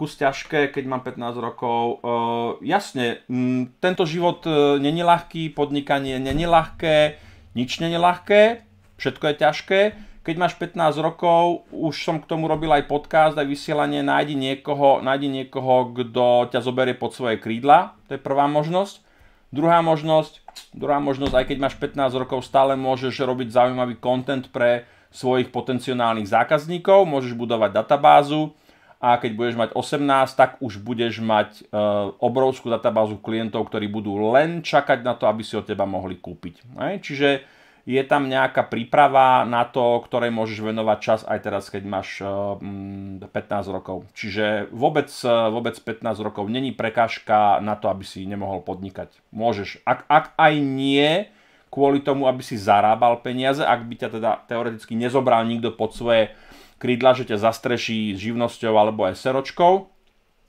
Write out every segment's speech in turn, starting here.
kus ťažké, keď mám 15 rokov. Uh, jasne, m, tento život uh, není ľahký, podnikanie není ľahké, nič není ľahké, všetko je ťažké. Keď máš 15 rokov, už som k tomu robil aj podcast, aj vysielanie, nájdi niekoho, nájdi niekoho, kto ťa zoberie pod svoje krídla, to je prvá možnosť. Druhá možnosť, druhá možnosť, aj keď máš 15 rokov, stále môžeš robiť zaujímavý content pre svojich potenciálnych zákazníkov, môžeš budovať databázu, a keď budeš mať 18, tak už budeš mať e, obrovskú databázu klientov, ktorí budú len čakať na to, aby si od teba mohli kúpiť. Čiže je tam nejaká príprava na to, ktorej môžeš venovať čas aj teraz, keď máš 15 e, mm, rokov. Čiže vôbec, e, vôbec 15 rokov není prekážka na to, aby si nemohol podnikať. Môžeš. Ak, ak aj nie, kvôli tomu, aby si zarábal peniaze, ak by ťa teda teoreticky nezobral nikto pod svoje krídla, že ťa zastreší živnosťou alebo aj seročkou.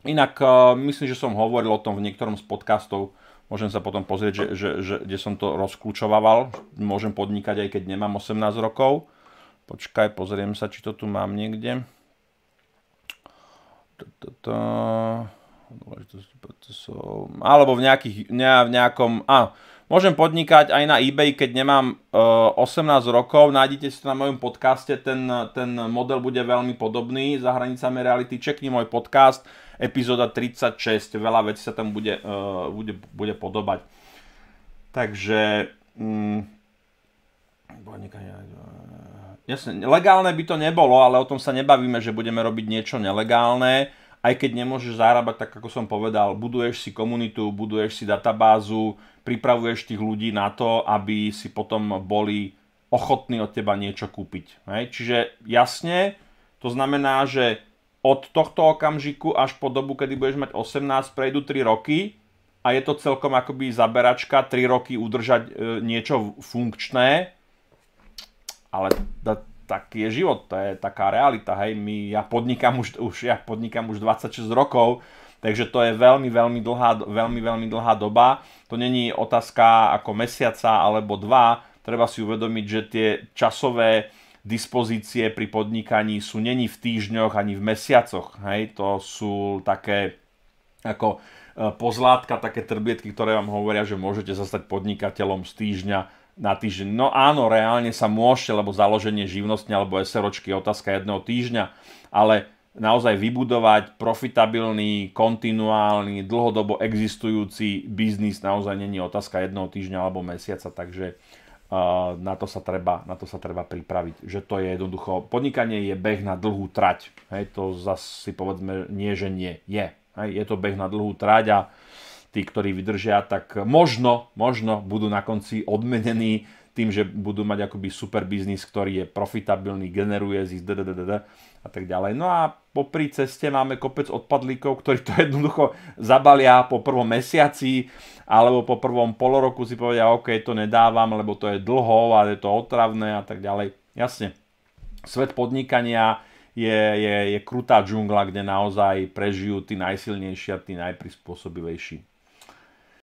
Inak eh, myslím, že som hovoril o tom v niektorom z podcastov, môžem sa potom pozrieť, že, že, že, kde som to rozklúčovával. Môžem podnikať aj keď nemám 18 rokov. Počkaj, pozriem sa, či to tu mám niekde. Alebo v, nejakých, ne, v nejakom... Áno, Môžem podnikať aj na eBay, keď nemám 18 eh, rokov. Nájdete si to na mojom podcaste, ten, ten model bude veľmi podobný. Za hranicami reality čekni môj podcast, epizóda 36. Veľa vecí sa tam bude, eh, bude, bude podobať. Takže... Mm, eh, legálne by to nebolo, ale o tom sa nebavíme, že budeme robiť niečo nelegálne aj keď nemôžeš zarábať, tak ako som povedal, buduješ si komunitu, buduješ si databázu, pripravuješ tých ľudí na to, aby si potom boli ochotní od teba niečo kúpiť. Hej? Čiže jasne, to znamená, že od tohto okamžiku až po dobu, kedy budeš mať 18, prejdú 3 roky a je to celkom akoby zaberačka 3 roky udržať e, niečo funkčné, ale taký je život, to je taká realita, hej, my, ja podnikám už, už, ja podnikám už 26 rokov, takže to je veľmi, veľmi dlhá, veľmi, veľmi dlhá doba, to není otázka ako mesiaca alebo dva, treba si uvedomiť, že tie časové dispozície pri podnikaní sú není v týždňoch ani v mesiacoch, hej, to sú také ako e, pozlátka, také trbietky, ktoré vám hovoria, že môžete zastať podnikateľom z týždňa na týždeň. No áno, reálne sa môžete, lebo založenie živnosti alebo SROčky je otázka jedného týždňa, ale naozaj vybudovať profitabilný, kontinuálny, dlhodobo existujúci biznis naozaj není otázka jedného týždňa alebo mesiaca, takže na, to sa treba, na to sa treba pripraviť, že to je jednoducho, podnikanie je beh na dlhú trať, hej, to zase si povedzme nie, že nie, je, hej, je to beh na dlhú trať a uh, tí, ktorí vydržia, tak možno, možno budú na konci odmenení tým, že budú mať akoby super biznis, ktorý je profitabilný, generuje zisk, a tak ďalej. No a po pri ceste máme kopec odpadlíkov, ktorí to jednoducho zabalia po prvom mesiaci alebo po prvom poloroku si povedia, OK, to nedávam, lebo to je dlho a je to otravné a tak ďalej. Jasne, svet podnikania je, je, je krutá džungla, kde naozaj prežijú tí najsilnejší a tí najprispôsobivejší.